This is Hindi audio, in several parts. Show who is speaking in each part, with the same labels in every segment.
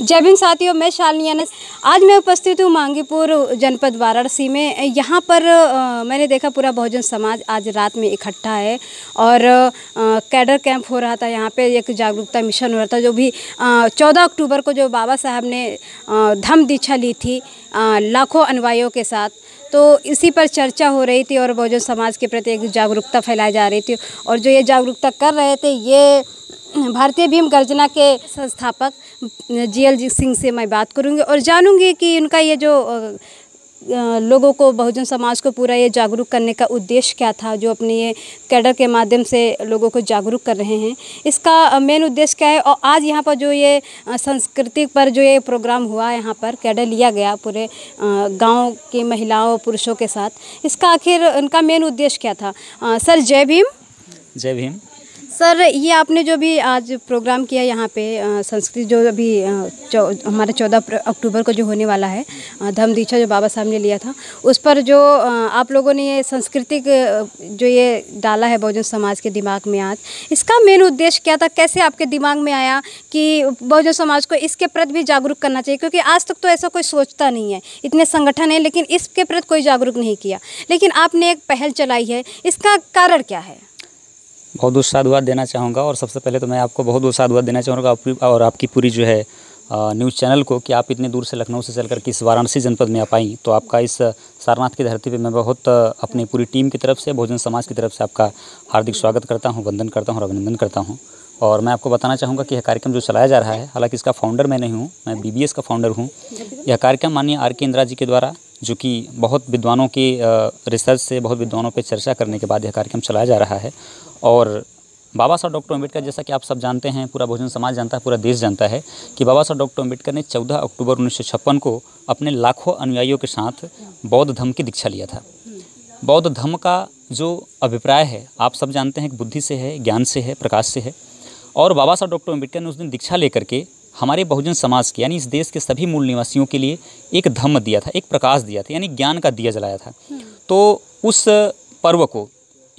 Speaker 1: जय भीम साथियों मैं शालनी अनस आज मैं उपस्थित हूँ मांगीपुर जनपद वाराणसी में यहाँ पर आ, मैंने देखा पूरा बहुजन समाज आज रात में इकट्ठा है और आ, कैडर कैंप हो रहा था यहाँ पे एक जागरूकता मिशन हो रहा था जो भी चौदह अक्टूबर को जो बाबा साहब ने धम दीक्षा ली थी लाखों अनवाइयों के साथ तो इसी पर चर्चा हो रही थी और बहुजन समाज के प्रति एक जागरूकता फैलाई जा रही थी और जो ये जागरूकता कर रहे थे ये भारतीय भीम गर्जना के संस्थापक जीएल सिंह से मैं बात करूंगी और जानूंगी कि उनका ये जो लोगों को बहुजन समाज को पूरा ये जागरूक करने का उद्देश्य क्या था जो अपने ये कैडर के माध्यम से लोगों को जागरूक कर रहे हैं इसका मेन उद्देश्य क्या है और आज यहाँ पर जो ये संस्कृति पर जो ये प्रोग्राम हुआ यहाँ पर कैडर लिया गया पूरे गांव की महिलाओं पुरुषों के साथ इसका आखिर उनका मेन उद्देश्य क्या था सर जय भीम जय भीम सर ये आपने जो भी आज प्रोग्राम किया यहाँ पे संस्कृत जो अभी हमारे चौदह अक्टूबर को जो होने वाला है धर्म दीक्षा जो बाबा साहब ने लिया था उस पर जो आप लोगों ने ये सांस्कृतिक जो ये डाला है बहुजन समाज के दिमाग में आज इसका मेन उद्देश्य क्या था कैसे आपके दिमाग में आया कि बहुजन समाज को इसके प्रति भी जागरूक करना चाहिए क्योंकि आज तक तो ऐसा कोई सोचता नहीं है इतने संगठन हैं लेकिन इसके प्रति कोई जागरूक नहीं किया लेकिन आपने एक पहल चलाई है इसका कारण क्या है बहुत
Speaker 2: बहुत साधुवाद देना चाहूँगा और सबसे पहले तो मैं आपको बहुत बहुत साधुवाद देना चाहूँगा और आपकी पूरी जो है न्यूज़ चैनल को कि आप इतने दूर से लखनऊ से चलकर किस वाराणसी जनपद में आ पाई तो आपका इस सारनाथ की धरती पे मैं बहुत अपनी पूरी टीम की तरफ से भोजन समाज की तरफ से आपका हार्दिक स्वागत करता हूँ वंदन करता हूँ और अभिनंदन करता हूँ और मैं आपको बताना चाहूँगा कि यह कार्यक्रम जो चलाया जा रहा है हालाँकि इसका फाउंडर मैं नहीं हूँ मैं बी का फाउंडर हूँ यह कार्यक्रम माननीय आर के इंदिरा जी के द्वारा जो कि बहुत विद्वानों के रिसर्च से बहुत विद्वानों पर चर्चा करने के बाद यह कार्यक्रम चलाया जा रहा है और बाबा साहब डॉक्टर अम्बेडकर जैसा कि आप सब जानते हैं पूरा बहुजन समाज जानता है पूरा देश जानता है कि बाबा साहब डॉक्टर अम्बेडकर ने 14 अक्टूबर उन्नीस को अपने लाखों अनुयायियों के साथ बौद्ध धर्म की दीक्षा लिया था बौद्ध धर्म का जो अभिप्राय है आप सब जानते हैं बुद्धि से है ज्ञान से है प्रकाश से है और बाबा साहब डॉक्टर अम्बेडकर ने उस दिन दीक्षा लेकर के हमारे बहुजन समाज के यानी इस देश के सभी मूल निवासियों के लिए एक धम्म दिया था एक प्रकाश दिया था यानी ज्ञान का दिया जलाया था तो उस पर्व को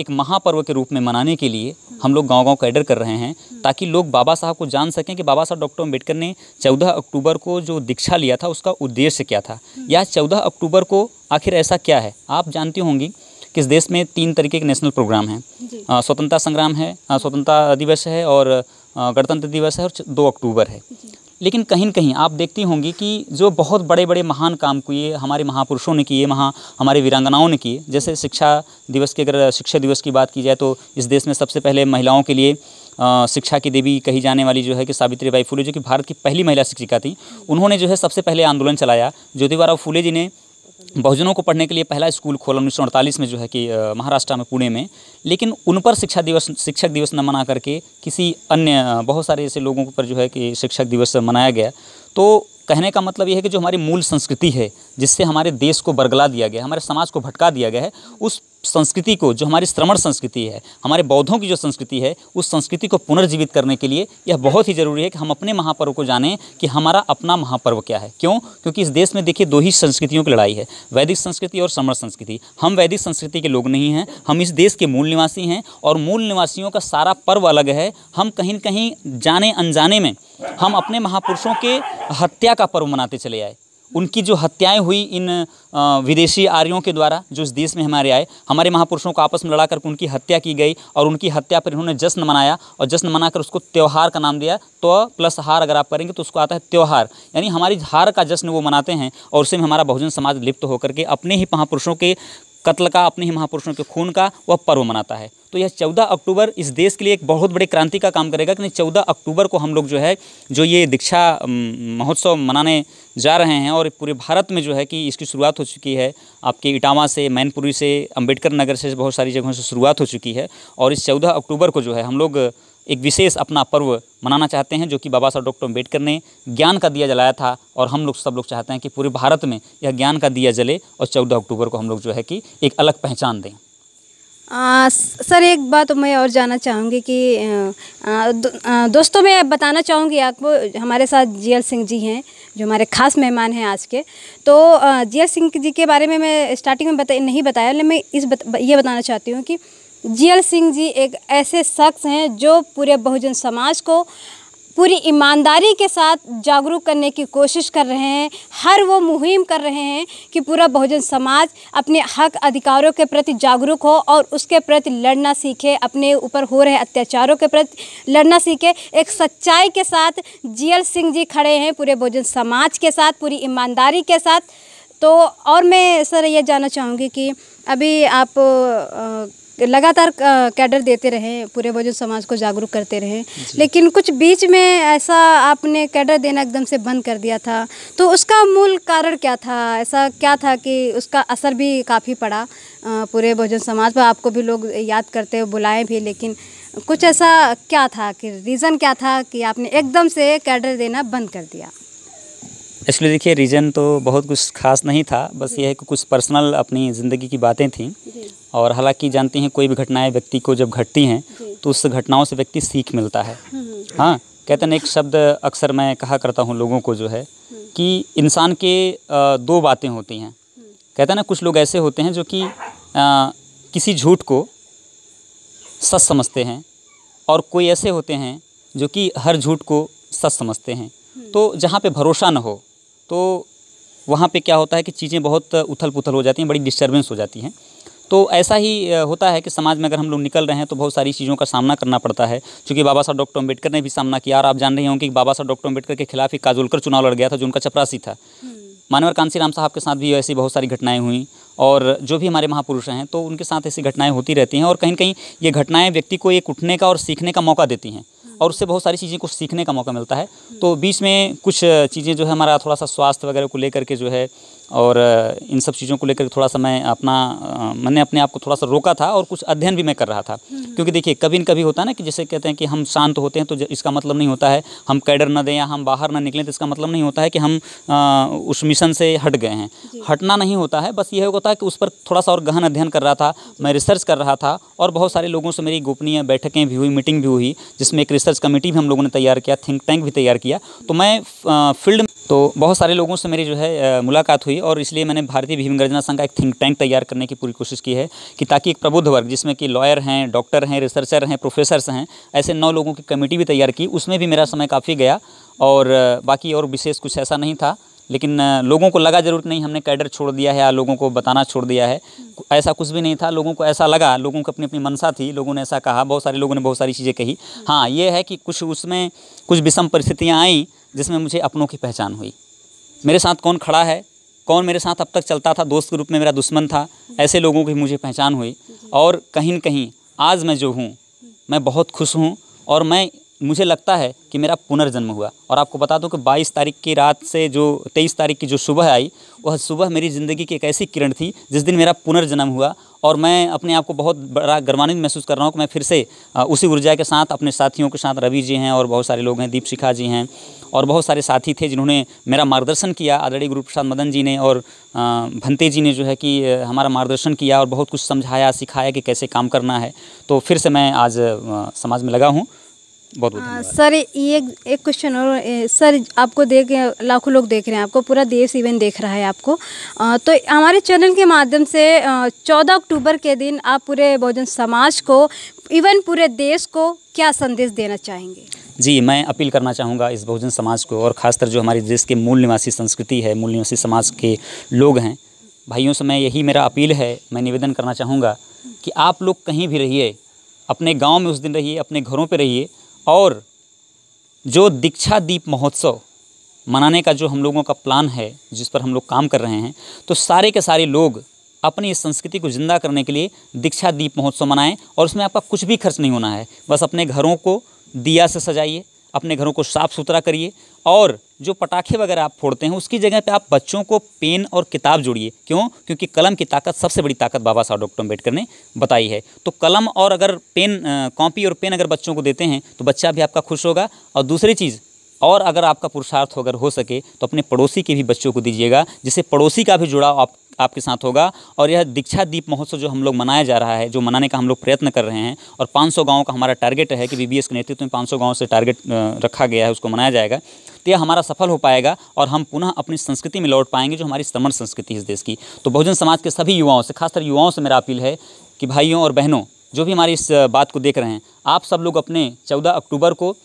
Speaker 2: एक महापर्व के रूप में मनाने के लिए हम लोग गांव गांव कैडर कर रहे हैं ताकि लोग बाबा साहब को जान सकें कि बाबा साहब डॉक्टर अम्बेडकर ने 14 अक्टूबर को जो दीक्षा लिया था उसका उद्देश्य क्या था या 14 अक्टूबर को आखिर ऐसा क्या है आप जानती होंगी कि इस देश में तीन तरीके के नेशनल प्रोग्राम हैं स्वतंत्रता संग्राम है स्वतंत्रता दिवस है और गणतंत्र दिवस है और दो अक्टूबर है लेकिन कहीं कहीं आप देखती होंगी कि जो बहुत बड़े बड़े महान काम किए हमारे महापुरुषों ने किए महा हमारे वीरांगनाओं ने किए जैसे शिक्षा दिवस की अगर शिक्षा दिवस की बात की जाए तो इस देश में सबसे पहले महिलाओं के लिए शिक्षा की देवी कही जाने वाली जो है कि सावित्री बाई फुले जो कि भारत की पहली महिला शिक्षिका थी उन्होंने जो है सबसे पहले आंदोलन चलाया ज्योतिबा राव फुले जी ने बहुजनों को पढ़ने के लिए पहला स्कूल खोला उन्नीस में जो है कि महाराष्ट्र में पुणे में लेकिन उन पर शिक्षा दिवस शिक्षक दिवस न मना करके किसी अन्य बहुत सारे ऐसे लोगों पर जो है कि शिक्षक दिवस मनाया गया तो कहने का मतलब यह है कि जो हमारी मूल संस्कृति है जिससे हमारे देश को बरगला दिया गया हमारे समाज को भटका दिया गया है उस संस्कृति को जो हमारी श्रमण संस्कृति है हमारे बौद्धों की जो संस्कृति है उस संस्कृति को पुनर्जीवित करने के लिए यह बहुत ही ज़रूरी है कि हम अपने महापर्व को जानें कि हमारा अपना महापर्व क्या है क्यों क्योंकि इस देश में देखिए दो ही संस्कृतियों की लड़ाई है वैदिक संस्कृति और श्रमण संस्कृति हम वैदिक संस्कृति के लोग नहीं हैं हम इस देश के मूल निवासी हैं और मूल निवासियों का सारा पर्व अलग है हम कहीं न कहीं जाने अनजाने में हम अपने महापुरुषों के हत्या का पर्व मनाते चले आए उनकी जो हत्याएं हुई इन विदेशी आर्यों के द्वारा जो इस देश में हमारे आए हमारे महापुरुषों को आपस में लड़ा करके उनकी हत्या की गई और उनकी हत्या पर इन्होंने जश्न मनाया और जश्न मनाकर उसको त्यौहार का नाम दिया तो प्लस हार अगर आप करेंगे तो उसको आता है त्यौहार यानी हमारी हार का जश्न वो मनाते हैं और उसे में हमारा बहुजन समाज लिप्त होकर के अपने ही महापुरुषों के कत्ल का अपने ही महापुरुषों के खून का वह पर्व मनाता है तो यह चौदह अक्टूबर इस देश के लिए एक बहुत बड़े क्रांति का काम करेगा कि चौदह अक्टूबर को हम लोग जो है जो ये दीक्षा महोत्सव मनाने जा रहे हैं और पूरे भारत में जो है कि इसकी शुरुआत हो चुकी है आपके इटावा से मैनपुरी से अंबेडकर नगर से बहुत सारी जगहों से शुरुआत हो चुकी है और इस चौदह अक्टूबर को जो है हम लोग एक विशेष अपना पर्व मनाना चाहते हैं जो कि बाबा साहब डॉक्टर अम्बेडकर ने ज्ञान का दिया जलाया था और हम लोग सब लोग चाहते हैं कि पूरे भारत में यह ज्ञान का दिया जले और चौदह अक्टूबर को हम लोग जो है कि एक अलग पहचान दें
Speaker 1: आ, सर एक बात मैं और जानना चाहूँगी कि आ, दो, आ, दोस्तों मैं बताना चाहूँगी आपको हमारे साथ जीएल सिंह जी हैं जो हमारे खास मेहमान हैं आज के तो जीएल सिंह जी के बारे में मैं स्टार्टिंग में बता नहीं बताया लेकिन मैं इस बत, ये बताना चाहती हूँ कि जीएल सिंह जी एक ऐसे शख्स हैं जो पूरे बहुजन समाज को पूरी ईमानदारी के साथ जागरूक करने की कोशिश कर रहे हैं हर वो मुहिम कर रहे हैं कि पूरा बहुजन समाज अपने हक अधिकारों के प्रति जागरूक हो और उसके प्रति लड़ना सीखे अपने ऊपर हो रहे अत्याचारों के प्रति लड़ना सीखे एक सच्चाई के साथ जीएल सिंह जी खड़े हैं पूरे बहुजन समाज के साथ पूरी ईमानदारी के साथ तो और मैं सर ये जानना चाहूँगी कि अभी आप आ, लगातार कैडर देते रहे पूरे बहुजन समाज को जागरूक करते रहे लेकिन कुछ बीच में ऐसा आपने कैडर देना एकदम से बंद कर दिया था तो उसका मूल कारण क्या था ऐसा क्या था कि उसका असर भी काफ़ी पड़ा पूरे बहुजन समाज पर आपको भी लोग याद करते बुलाएं भी लेकिन कुछ ऐसा क्या था कि रीज़न क्या था कि आपने एकदम से कैडर देना बंद कर दिया
Speaker 2: एक्चुअली देखिए रीज़न तो बहुत कुछ खास नहीं था बस ये है कि कुछ पर्सनल अपनी ज़िंदगी की बातें थी और हालांकि जानती हैं कोई भी घटनाएं व्यक्ति को जब घटती हैं तो उस घटनाओं से व्यक्ति सीख मिलता है हम्म, हम्म, हम्म। हाँ कहते हैं एक शब्द अक्सर मैं कहा करता हूँ लोगों को जो है कि इंसान के दो बातें होती हैं कहते हैं ना कुछ लोग ऐसे होते हैं जो कि किसी झूठ को सच समझते हैं और कोई ऐसे होते हैं जो कि हर झूठ को सच समझते हैं तो जहाँ पे भरोसा न हो तो वहाँ पे क्या होता है कि चीज़ें बहुत उथल पुथल हो जाती हैं बड़ी डिस्टर्बेंस हो जाती हैं तो ऐसा ही होता है कि समाज में अगर हम लोग निकल रहे हैं तो बहुत सारी चीज़ों का सामना करना पड़ता है क्योंकि बाबा साहब डॉक्टर अम्बेडकर ने भी सामना किया और आप जान रहे होंगे कि बाबा साहब डॉक्टर अम्बेडकर के खिलाफ ही काजोलकर चुनाव लड़ गया था जो उनका चपरासी था हम्म। मानवर कांसी राम साहब के साथ भी ऐसी बहुत सारी घटनाएं हुई और जो भी हमारे महापुरुष हैं तो उनके साथ ऐसी घटनाएं होती रहती हैं और कहीं कहीं ये घटनाएँ व्यक्ति को एक उठने का और सीखने का मौका देती हैं और उससे बहुत सारी चीज़ें को सीखने का मौका मिलता है तो बीच में कुछ चीज़ें जो है हमारा थोड़ा सा स्वास्थ्य वगैरह को लेकर के जो है और इन सब चीज़ों को लेकर थोड़ा सा मैं अपना मैंने अपने आप को थोड़ा सा रोका था और कुछ अध्ययन भी मैं कर रहा था हम्म। क्योंकि देखिए कभी न कभी होता है ना कि जैसे कहते हैं कि हम शांत होते हैं तो इसका मतलब नहीं होता है हम कैडर ना दें या हम बाहर ना निकलें तो इसका मतलब नहीं होता है कि हम आ, उस मिशन से हट गए हैं हटना नहीं होता है बस ये होता है कि उस पर थोड़ा सा और गहन अध्ययन कर रहा था मैं रिसर्च कर रहा था और बहुत सारे लोगों से मेरी गोपनीय बैठकें भी हुई मीटिंग भी हुई जिसमें एक रिसर्च कमेटी भी हम लोगों ने तैयार किया थिंक टैंक भी तैयार किया तो मैं फील्ड तो बहुत सारे लोगों से मेरी जो है मुलाकात हुई थी और इसलिए मैंने भारतीय भीम गर्जना संघ का एक थिंक टैंक तैयार करने की पूरी कोशिश की है कि ताकि एक प्रबुद्ध वर्ग जिसमें कि लॉयर हैं डॉक्टर हैं रिसर्चर हैं प्रोफेसर्स हैं ऐसे नौ लोगों की कमेटी भी तैयार की उसमें भी मेरा समय काफ़ी गया और बाकी और विशेष कुछ ऐसा नहीं था लेकिन लोगों को लगा जरूर नहीं हमने कैडर छोड़ दिया है या लोगों को बताना छोड़ दिया है ऐसा कुछ भी नहीं था लोगों को ऐसा लगा लोगों को अपनी अपनी मनसा थी लोगों ने ऐसा कहा बहुत सारे लोगों ने बहुत सारी चीज़ें कही हाँ ये है कि कुछ उसमें कुछ विषम परिस्थितियाँ आईं जिसमें मुझे अपनों की पहचान हुई मेरे साथ कौन खड़ा है कौन मेरे साथ अब तक चलता था दोस्त के रूप में मेरा दुश्मन था ऐसे लोगों की मुझे पहचान हुई और कहीं न कहीं आज मैं जो हूँ मैं बहुत खुश हूँ और मैं मुझे लगता है कि मेरा पुनर्जन्म हुआ और आपको बता दूं कि 22 तारीख की रात से जो 23 तारीख की जो सुबह आई वह सुबह मेरी ज़िंदगी की एक ऐसी किरण थी जिस दिन मेरा पुनर्जन्म हुआ और मैं अपने आप को बहुत बड़ा गर्वान्वित महसूस कर रहा हूँ कि मैं फिर से उसी ऊर्जा के साथ अपने साथियों के साथ रवि जी हैं और बहुत सारे लोग हैं दीपशिखा जी हैं और बहुत सारे साथी थे जिन्होंने मेरा मार्गदर्शन किया आदरणीय गुरु प्रसाद मदन जी ने और भंते जी ने जो है कि हमारा मार्गदर्शन किया और बहुत कुछ समझाया सिखाया कि कैसे काम करना है तो फिर से मैं आज समाज में लगा हूँ बहुत
Speaker 1: हाँ, बहुत सर ये एक क्वेश्चन और सर आपको देख लाखों लोग देख रहे हैं आपको पूरा देश इवन देख रहा है आपको आ, तो हमारे चैनल के माध्यम से चौदह अक्टूबर के दिन आप पूरे बहुजन समाज को इवन पूरे देश को क्या संदेश देना चाहेंगे
Speaker 2: जी मैं अपील करना चाहूँगा इस बहुजन समाज को और ख़ासकर जो हमारे देश के मूल निवासी संस्कृति है मूल निवासी समाज के लोग हैं भाइयों से मैं यही मेरा अपील है मैं निवेदन करना चाहूँगा कि आप लोग कहीं भी रहिए अपने गांव में उस दिन रहिए अपने घरों पे रहिए और जो दीक्षा दीप महोत्सव मनाने का जो हम लोगों का प्लान है जिस पर हम लोग काम कर रहे हैं तो सारे के सारे लोग अपनी इस संस्कृति को ज़िंदा करने के लिए दीक्षा दीप महोत्सव मनाएं और उसमें आपका कुछ भी खर्च नहीं होना है बस अपने घरों को दिया से सजाइए अपने घरों को साफ़ सुथरा करिए और जो पटाखे वगैरह आप फोड़ते हैं उसकी जगह पे आप बच्चों को पेन और किताब जोड़िए क्यों क्योंकि कलम की ताकत सबसे बड़ी ताकत बाबा साहब डॉक्टर अम्बेडकर ने बताई है तो कलम और अगर पेन कॉपी और पेन अगर बच्चों को देते हैं तो बच्चा भी आपका खुश होगा और दूसरी चीज़ और अगर आपका पुरुषार्थ अगर हो सके तो अपने पड़ोसी के भी बच्चों को दीजिएगा जिससे पड़ोसी का भी जुड़ाव आप आपके साथ होगा और यह दीक्षा दीप महोत्सव जो हम लोग मनाया जा रहा है जो मनाने का हम लोग प्रयत्न कर रहे हैं और 500 गाँव का हमारा टारगेट है कि बीबीएस के नेतृत्व में 500 गाँव से टारगेट रखा गया है उसको मनाया जाएगा तो यह हमारा सफल हो पाएगा और हम पुनः अपनी संस्कृति में लौट पाएंगे जो हमारी समर्ण संस्कृति है इस देश की तो बहुजन समाज के सभी युवाओं से खासकर युवाओं से मेरा अपील है कि भाइयों और बहनों जो भी हमारी इस बात को देख रहे हैं आप सब लोग अपने चौदह अक्टूबर को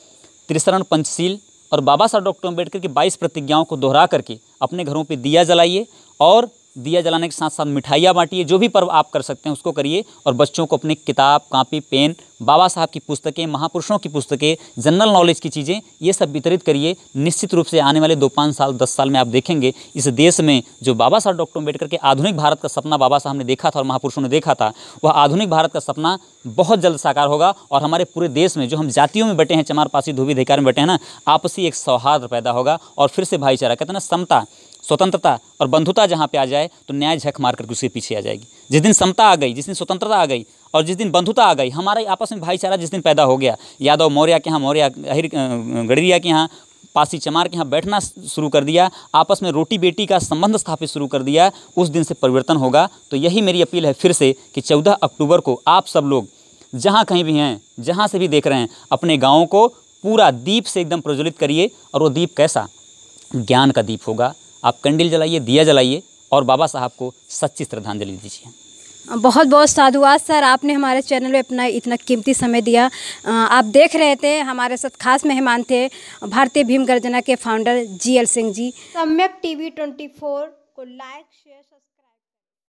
Speaker 2: त्रिशरण पंचशील और बाबा साहब डॉक्टर अम्बेडकर की बाईस प्रतिज्ञाओं को दोहरा करके अपने घरों पर दिया जलाइए और दिया जलाने के साथ साथ मिठाइयाँ बांटिए जो भी पर्व आप कर सकते हैं उसको करिए और बच्चों को अपनी किताब कापी पेन बाबा साहब की पुस्तकें महापुरुषों की पुस्तकें जनरल नॉलेज की चीज़ें ये सब वितरित करिए निश्चित रूप से आने वाले दो पाँच साल दस साल में आप देखेंगे इस देश में जो बाबा साहब डॉक्टर अम्बेडकर के आधुनिक भारत का सपना बाबा साहब ने देखा था और महापुरुषों ने देखा था वह आधुनिक भारत का सपना बहुत जल्द साकार होगा और हमारे पूरे देश में जो हम जातियों में बैठे हैं चमार पासी धोबी अधिकार में बैठे हैं ना आपसी एक सौहार्द पैदा होगा और फिर से भाईचारा कहते हैं ना समता स्वतंत्रता और बंधुता जहाँ पे आ जाए तो न्याय झक मार करके उसके पीछे आ जाएगी जिस दिन समता आ गई जिस दिन स्वतंत्रता आ गई और जिस दिन बंधुता आ गई हमारे आपस में भाईचारा जिस दिन पैदा हो गया यादव मौर्य के यहाँ मौर्य अहिर गढ़रिया के यहाँ पासी चमार के यहाँ बैठना शुरू कर दिया आपस में रोटी बेटी का संबंध स्थापित शुरू कर दिया उस दिन से परिवर्तन होगा तो यही मेरी अपील है फिर से कि चौदह अक्टूबर को आप सब लोग जहाँ कहीं भी हैं जहाँ से भी देख रहे हैं अपने गाँव को पूरा दीप से एकदम प्रज्वलित करिए और वो दीप कैसा ज्ञान का दीप होगा आप कंडिल जलाइए दिया जलाइए और बाबा साहब को सच्ची श्रद्धांजलि दीजिए
Speaker 1: बहुत बहुत साधुवाद सर आपने हमारे चैनल में अपना इतना कीमती समय दिया आप देख रहे थे हमारे साथ खास मेहमान थे भारतीय भीम गर्जना के फाउंडर जीएल सिंह जी सम्यक टीवी 24 को लाइक शेयर